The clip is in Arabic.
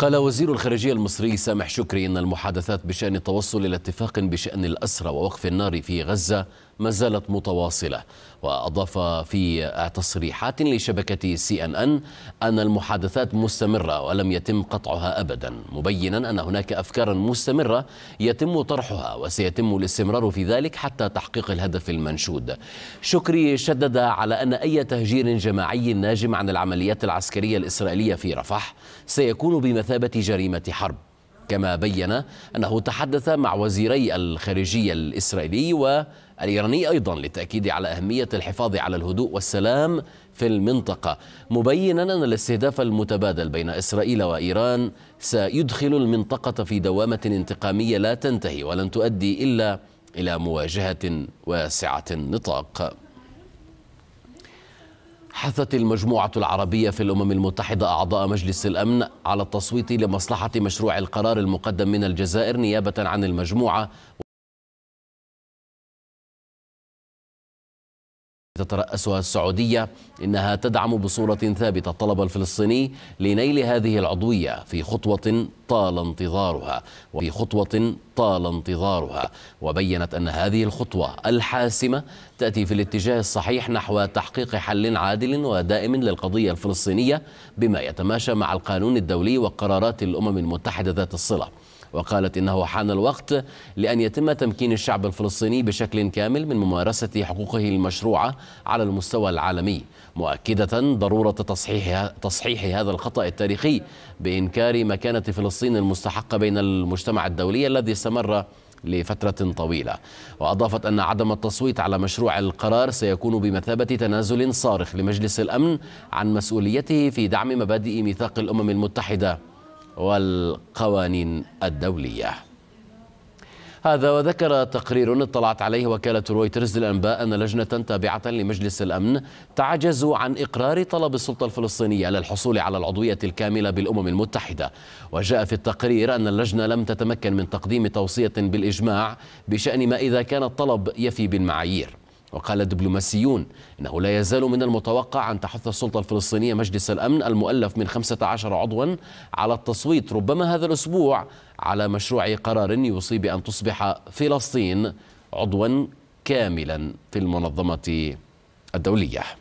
قال وزير الخارجية المصري سامح شكري إن المحادثات بشأن التوصل إلى اتفاق بشأن الأسرى ووقف النار في غزة ما زالت متواصلة وأضاف في تصريحات لشبكة سي أن أن أن المحادثات مستمرة ولم يتم قطعها أبدا مبينا أن هناك أفكارا مستمرة يتم طرحها وسيتم الاستمرار في ذلك حتى تحقيق الهدف المنشود شكري شدد على أن أي تهجير جماعي ناجم عن العمليات العسكرية الإسرائيلية في رفح سيكون بمثابة جريمة حرب كما بين أنه تحدث مع وزيري الخارجية الإسرائيلي والإيراني أيضا للتأكيد على أهمية الحفاظ على الهدوء والسلام في المنطقة مبينا أن الاستهداف المتبادل بين إسرائيل وإيران سيدخل المنطقة في دوامة انتقامية لا تنتهي ولن تؤدي إلا إلى مواجهة واسعة النطاق حثت المجموعة العربية في الأمم المتحدة أعضاء مجلس الأمن على التصويت لمصلحة مشروع القرار المقدم من الجزائر نيابة عن المجموعة تترأسها السعودية إنها تدعم بصورة ثابتة الطلب الفلسطيني لنيل هذه العضوية في خطوة طال انتظارها وفي خطوة طال انتظارها وبينت أن هذه الخطوة الحاسمة تأتي في الاتجاه الصحيح نحو تحقيق حل عادل ودائم للقضية الفلسطينية بما يتماشى مع القانون الدولي وقرارات الأمم المتحدة ذات الصلة وقالت إنه حان الوقت لأن يتم تمكين الشعب الفلسطيني بشكل كامل من ممارسة حقوقه المشروعة على المستوى العالمي مؤكدة ضرورة تصحيح, تصحيح هذا الخطأ التاريخي بإنكار مكانة فلسطين المستحقة بين المجتمع الدولي الذي استمر لفترة طويلة وأضافت أن عدم التصويت على مشروع القرار سيكون بمثابة تنازل صارخ لمجلس الأمن عن مسؤوليته في دعم مبادئ ميثاق الأمم المتحدة والقوانين الدولية هذا وذكر تقرير اطلعت عليه وكالة رويترز للأنباء أن لجنة تابعة لمجلس الأمن تعجز عن إقرار طلب السلطة الفلسطينية للحصول على العضوية الكاملة بالأمم المتحدة وجاء في التقرير أن اللجنة لم تتمكن من تقديم توصية بالإجماع بشأن ما إذا كان الطلب يفي بالمعايير وقال دبلوماسيون إنه لا يزال من المتوقع أن تحث السلطة الفلسطينية مجلس الأمن المؤلف من 15 عضوا على التصويت ربما هذا الأسبوع على مشروع قرار يوصي بأن تصبح فلسطين عضوا كاملا في المنظمة الدولية